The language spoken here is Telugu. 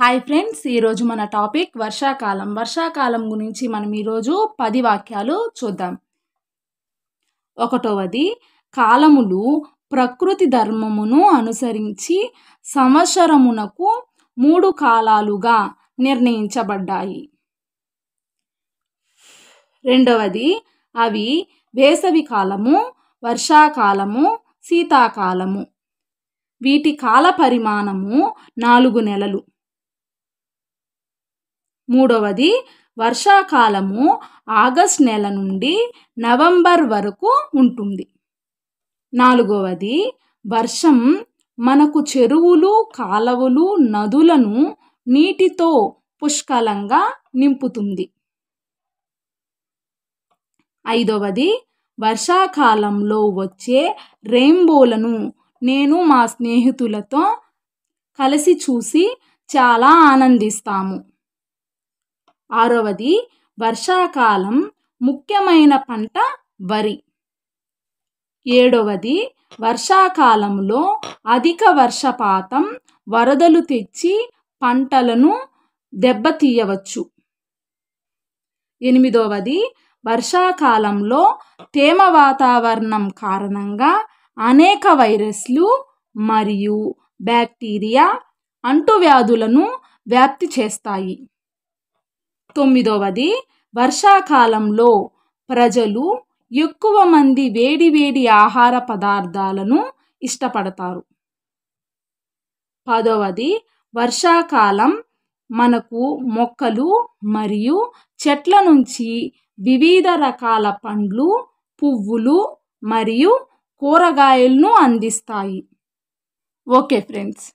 హాయ్ ఫ్రెండ్స్ ఈరోజు మన టాపిక్ వర్షాకాలం వర్షాకాలం గురించి మనం ఈరోజు పది వాక్యాలు చూద్దాం ఒకటవది కాలములు ప్రకృతి ధర్మమును అనుసరించి సంవత్సరమునకు మూడు కాలాలుగా నిర్ణయించబడ్డాయి రెండవది అవి వేసవి కాలము వర్షాకాలము శీతాకాలము వీటి కాల పరిమాణము నాలుగు నెలలు మూడవది వర్షాకాలము ఆగస్ట్ నెల నుండి నవంబర్ వరకు ఉంటుంది నాలుగవది వర్షం మనకు చెరువులు కాలవలు నదులను నీటితో పుష్కలంగా నింపుతుంది ఐదవది వర్షాకాలంలో వచ్చే రెయిన్బోలను నేను మా స్నేహితులతో కలిసి చూసి చాలా ఆనందిస్తాము ఆరవది వర్షాకాలం ముఖ్యమైన పంట వరి ఏడవది వర్షాకాలంలో అధిక వర్షపాతం వరదలు తెచ్చి పంటలను దెబ్బతీయవచ్చు ఎనిమిదవది వర్షాకాలంలో తేమ వాతావరణం కారణంగా అనేక వైరస్లు మరియు బ్యాక్టీరియా అంటువ్యాధులను వ్యాప్తి చేస్తాయి తొమ్మిదవది వర్షాకాలంలో ప్రజలు ఎక్కువ మంది వేడి వేడి ఆహార పదార్థాలను ఇష్టపడతారు పదవది వర్షాకాలం మనకు మొక్కలు మరియు చెట్ల నుంచి వివిధ రకాల పండ్లు పువ్వులు మరియు కూరగాయలను అందిస్తాయి ఓకే ఫ్రెండ్స్